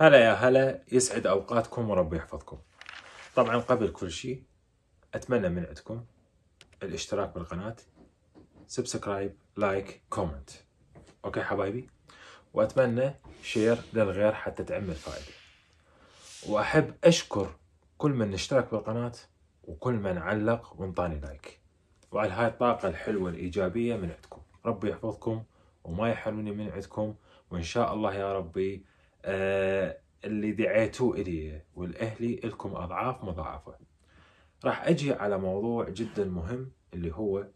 هلا يا هلا يسعد اوقاتكم وربي يحفظكم طبعا قبل كل شيء اتمنى من عندكم الاشتراك بالقناه سبسكرايب لايك كومنت اوكي حبايبي واتمنى شير للغير حتى تعم الفائده واحب اشكر كل من اشترك بالقناه وكل من علق وانطاني لايك وعلى هاي الطاقه الحلوه الايجابيه من عندكم ربي يحفظكم وما يحرمني من عندكم وان شاء الله يا ربي آه، اللي دعيتوا إلي والأهلي لكم أضعاف مضاعفة راح أجي على موضوع جدا مهم اللي هو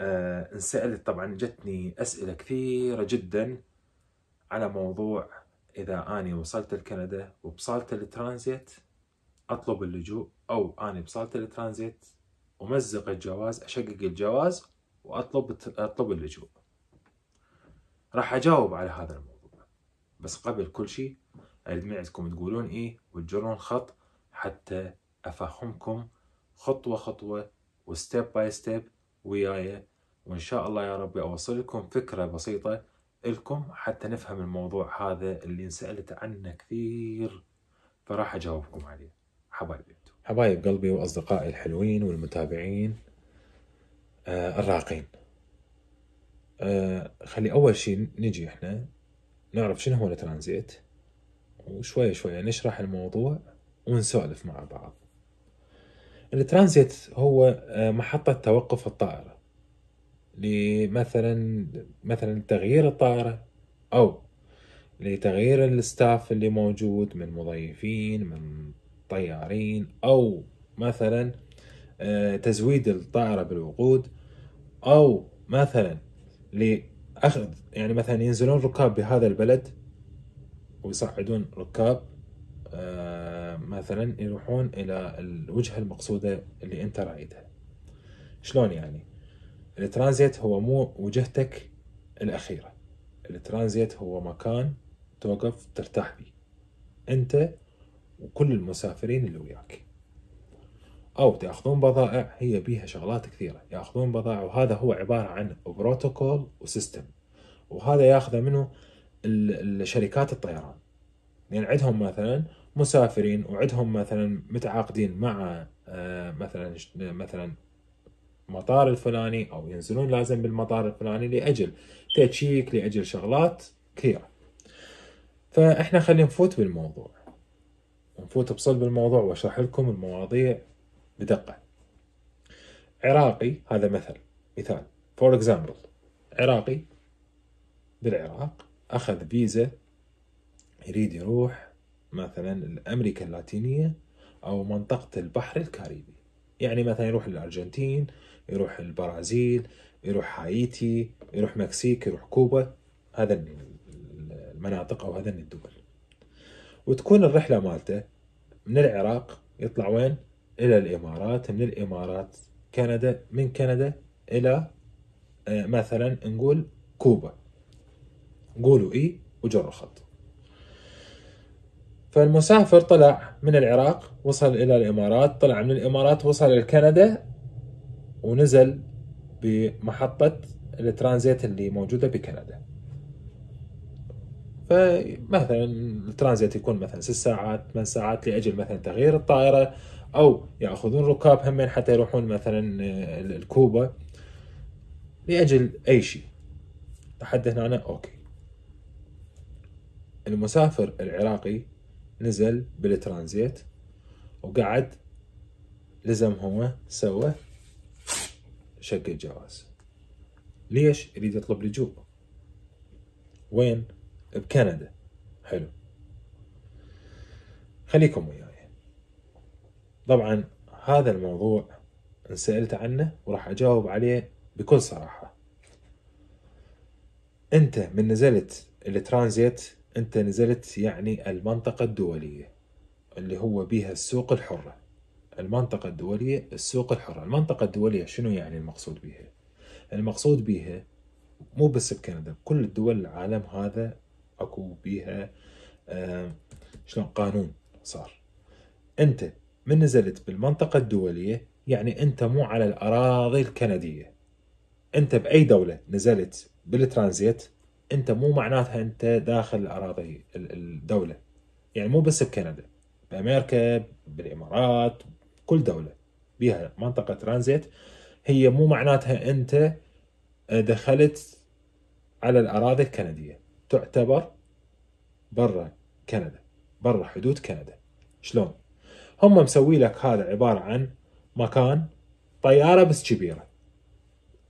آه انسألت طبعا جتني أسئلة كثيرة جدا على موضوع إذا أني وصلت لكندا وبصالت الترانزيت أطلب اللجوء أو أني بصالت الترانزيت أمزق الجواز أشقق الجواز وأطلب أطلب اللجوء راح أجاوب على هذا الموضوع بس قبل كل شيء أريد عندكم تقولون إيه وتجرون خط حتى أفهمكم خطوة خطوة وستيب باي ستيب وياي وإن شاء الله يا ربي أوصل لكم فكرة بسيطة لكم حتى نفهم الموضوع هذا اللي انسألت عنه كثير فراح أجاوبكم عليه حبايبي انتم حبايب قلبي وأصدقائي الحلوين والمتابعين آه الراقين آه خلي أول شيء نجي إحنا نعرف شنو هو الترانزيت وشوي شوي يعني نشرح الموضوع ونسولف مع بعض الترانزيت هو آه، محطة توقف الطائرة لمثلا مثلا تغيير الطائرة أو لتغيير الستاف اللي موجود من مضيفين من طيارين أو مثلا آه، تزويد الطائرة بالوقود أو مثلا اخذ يعني مثلا ينزلون ركاب بهذا البلد ويصعدون ركاب آه، مثلا يروحون الى الوجهه المقصوده اللي انت رايدها شلون يعني الترانزيت هو مو وجهتك الاخيره الترانزيت هو مكان توقف ترتاح فيه انت وكل المسافرين اللي وياك او تاخذون بضائع هي بيها شغلات كثيره ياخذون بضائع وهذا هو عباره عن بروتوكول وسيستم وهذا ياخذه منه الشركات الطيران لان يعني عندهم مثلا مسافرين وعندهم مثلا متعاقدين مع آه، مثلا مثلا المطار الفلاني او ينزلون لازم بالمطار الفلاني لاجل تشيك لاجل شغلات كثيره فاحنا خلينا نفوت بالموضوع نفوت بصلب الموضوع واشرح لكم المواضيع بدقة عراقي هذا مثل مثال فور اكزامبل عراقي بالعراق أخذ فيزا يريد يروح مثلا أمريكا اللاتينية أو منطقة البحر الكاريبي يعني مثلا يروح الأرجنتين يروح البرازيل يروح هايتي يروح مكسيك يروح كوبا هذا المناطق أو هذا الدول وتكون الرحلة مالته من العراق يطلع وين إلى الإمارات من الإمارات كندا من كندا إلى آه، مثلا نقول كوبا قولوا إي وجروا الخط فالمسافر طلع من العراق وصل إلى الإمارات طلع من الإمارات وصل لكندا ونزل بمحطة الترانزيت اللي موجودة بكندا فمثلا الترانزيت يكون مثلا ست ساعات ثمان ساعات لأجل مثلا تغيير الطائرة او ياخذون ركاب هم حتى يروحون مثلا آه، الكوبا لاجل اي شيء لحد هنا اوكي المسافر العراقي نزل بالترانزيت وقعد لزم هو سوى شق الجواز ليش يريد يطلب لجوء وين بكندا حلو خليكم وياي طبعا هذا الموضوع انسألت عنه وراح أجاوب عليه بكل صراحة أنت من نزلت الترانزيت أنت نزلت يعني المنطقة الدولية اللي هو بيها السوق الحرة المنطقة الدولية السوق الحرة المنطقة الدولية شنو يعني المقصود بها المقصود بها مو بس بكندا بكل الدول العالم هذا اكو بيها آه شلون قانون صار انت من نزلت بالمنطقة الدولية يعني أنت مو على الأراضي الكندية أنت بأي دولة نزلت بالترانزيت أنت مو معناتها أنت داخل الأراضي الدولة يعني مو بس بكندا بأمريكا بالإمارات كل دولة بها منطقة ترانزيت هي مو معناتها أنت آه، دخلت على الأراضي الكندية تعتبر برا كندا برا حدود كندا شلون هم مسوي لك هذا عباره عن مكان طياره بس كبيره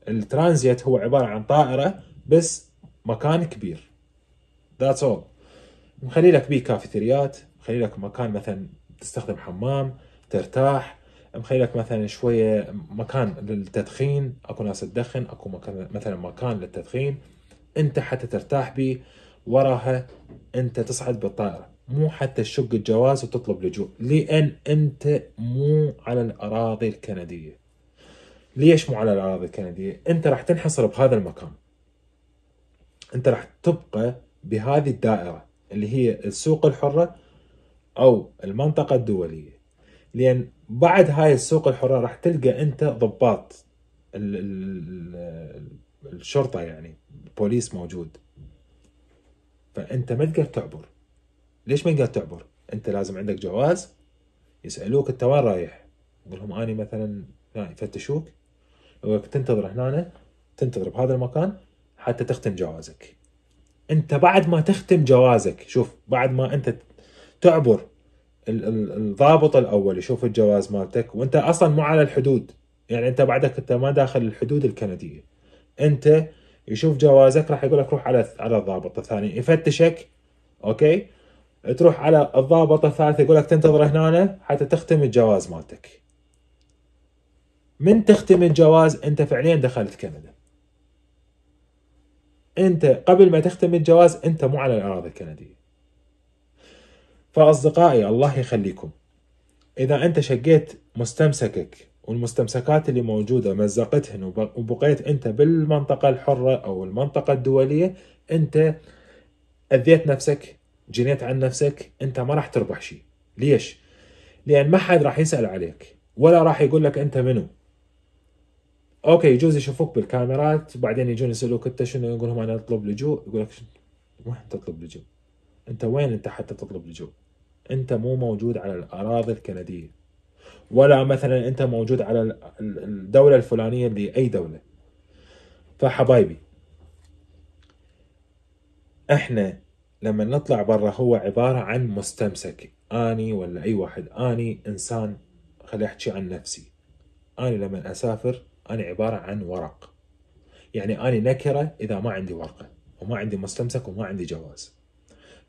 الترانزيت هو عباره عن طائره بس مكان كبير ذاتس اول مخلي لك بيه كافيتريات مخلي لك مكان مثلا تستخدم حمام ترتاح مخلي لك مثلا شويه مكان للتدخين اكو ناس تدخن اكو مكان مثلا مكان للتدخين انت حتى ترتاح بيه وراها انت تصعد بالطائره مو حتى تشق الجواز وتطلب لجوء لأن أنت مو على الأراضي الكندية ليش مو على الأراضي الكندية؟ أنت راح تنحصر بهذا المكان أنت راح تبقى بهذه الدائرة اللي هي السوق الحرة أو المنطقة الدولية لأن بعد هاي السوق الحرة راح تلقى أنت ضباط الـ الـ الشرطة يعني بوليس موجود فأنت ما تقدر تعبر ليش ما قاعد تعبر؟ انت لازم عندك جواز يسالوك انت وين رايح؟ يقول لهم اني مثلا يفتشوك يقول تنتظر هنا تنتظر بهذا المكان حتى تختم جوازك. انت بعد ما تختم جوازك شوف بعد ما انت تعبر الضابط الاول يشوف الجواز مالتك وانت اصلا مو على الحدود يعني انت بعدك انت ما داخل الحدود الكنديه انت يشوف جوازك راح يقول لك روح على على الضابط الثاني يفتشك اوكي تروح على الضابط الثالث يقول لك تنتظر هنا حتى تختم الجواز مالتك من تختم الجواز انت فعليا دخلت كندا انت قبل ما تختم الجواز انت مو على الاراضي الكنديه فاصدقائي الله يخليكم اذا انت شقيت مستمسكك والمستمسكات اللي موجودة مزقتهن وبقيت انت بالمنطقة الحرة او المنطقة الدولية انت اذيت نفسك جنيت عن نفسك انت ما راح تربح شيء ليش لان ما حد راح يسال عليك ولا راح يقول لك انت منو اوكي يجوز يشوفوك بالكاميرات بعدين يجون يسالوك انت شنو يقول لهم انا اطلب لجوء يقول لك وين تطلب لجوء انت وين انت حتى تطلب لجوء انت مو موجود على الاراضي الكنديه ولا مثلا انت موجود على الدوله الفلانيه لاي دوله فحبايبي احنا لما نطلع برا هو عبارة عن مستمسك أني ولا أي واحد أني إنسان خلي أحكي عن نفسي أني لما أسافر أنا عبارة عن ورق يعني أني نكرة إذا ما عندي ورقة وما عندي مستمسك وما عندي جواز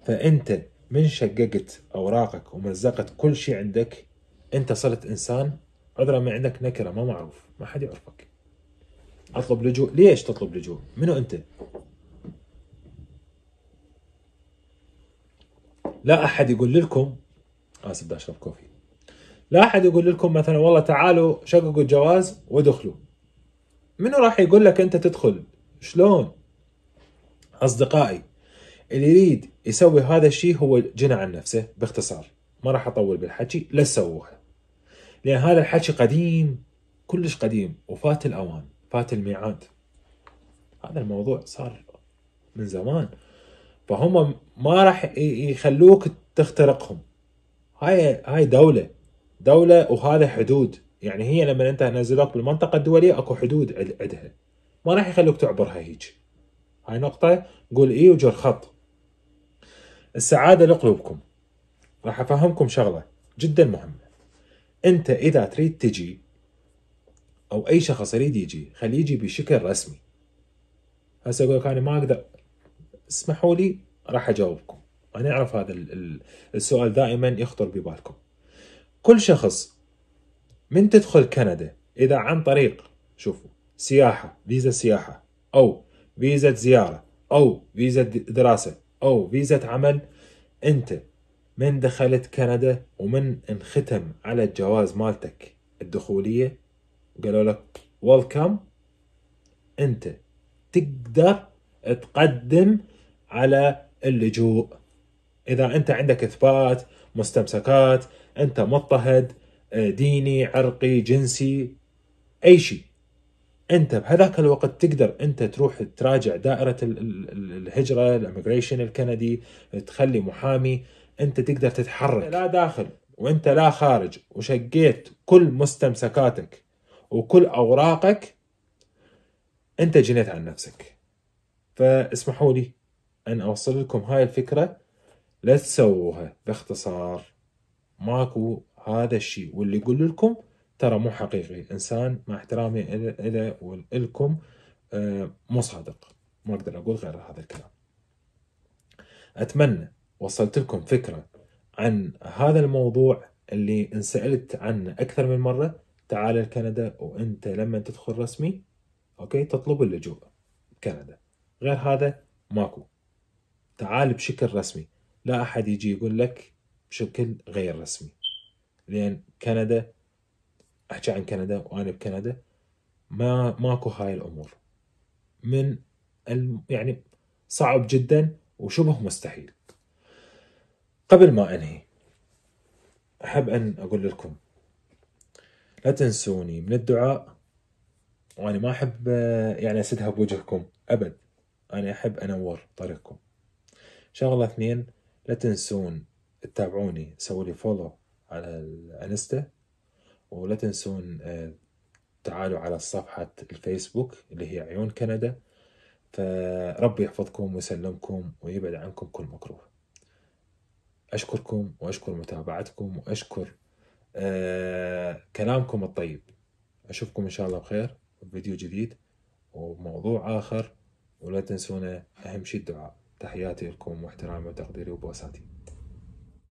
فأنت من شققت أوراقك ومزقت كل شيء عندك أنت صرت إنسان عذرا ما عندك نكرة ما معروف ما حد يعرفك أطلب لجوء ليش تطلب لجوء منو أنت لا احد يقول لكم اسف آه، بدي اشرب كوفي لا احد يقول لكم مثلا والله تعالوا شققوا الجواز وادخلوا منو راح يقول لك انت تدخل شلون اصدقائي اللي يريد يسوي هذا الشيء هو جنى عن نفسه باختصار ما راح اطول بالحكي لا تسووها لان هذا الحكي قديم كلش قديم وفات الاوان فات الميعاد هذا الموضوع صار من زمان فهم ما راح يخلوك تخترقهم هاي هاي دولة دولة وهذا حدود يعني هي لما انت نزلوك بالمنطقة الدولية اكو حدود عندها ما راح يخلوك تعبرها هيج هاي نقطة قول اي وجر خط السعادة لقلوبكم راح افهمكم شغلة جدا مهمة انت اذا تريد تجي او اي شخص يريد يجي خليه يجي بشكل رسمي هسه اقول لك انا ما اقدر اسمحوا لي راح اجاوبكم انا اعرف هذا السؤال دائما يخطر ببالكم كل شخص من تدخل كندا اذا عن طريق شوفوا سياحه فيزا سياحه او فيزا زياره او فيزا دراسه او فيزا عمل انت من دخلت كندا ومن انختم على الجواز مالتك الدخوليه قالوا لك ويلكم انت تقدر تقدم على اللجوء اذا انت عندك اثبات مستمسكات انت مضطهد آه، ديني عرقي جنسي اي شيء انت بهذاك الوقت تقدر انت تروح تراجع دائره الهجره الاميجريشن الكندي تخلي محامي انت تقدر تتحرك لا داخل وانت لا خارج وشقيت كل مستمسكاتك وكل اوراقك انت جنيت عن نفسك فاسمحوا لي أن أوصل لكم هاي الفكرة لا تسووها باختصار ماكو هذا الشيء واللي يقول لكم ترى مو حقيقي إنسان مع احترامي إلى ولكم آه، مو صادق ما أقدر أقول غير هذا الكلام أتمنى وصلت لكم فكرة عن هذا الموضوع اللي انسألت عنه أكثر من مرة تعال لكندا وأنت لما تدخل رسمي أوكي تطلب اللجوء بكندا غير هذا ماكو تعال بشكل رسمي لا أحد يجي يقول لك بشكل غير رسمي لأن كندا أحكي عن كندا وأنا بكندا ما ماكو هاي الأمور من الم يعني صعب جدا وشبه مستحيل قبل ما أنهي أحب أن أقول لكم لا تنسوني من الدعاء وأنا ما أحب يعني أسدها بوجهكم أبد أنا أحب أنور طريقكم شغله اثنين لا تنسون تتابعوني سووا لي فولو على الانستا ولا تنسون آه، تعالوا على صفحة الفيسبوك اللي هي عيون كندا فربي يحفظكم ويسلمكم ويبعد عنكم كل مكروه أشكركم وأشكر متابعتكم وأشكر آه، كلامكم الطيب أشوفكم إن شاء الله بخير بفيديو جديد وموضوع آخر ولا تنسونا أهم شيء الدعاء تحياتي لكم واحترامي وتقديري وبوساتي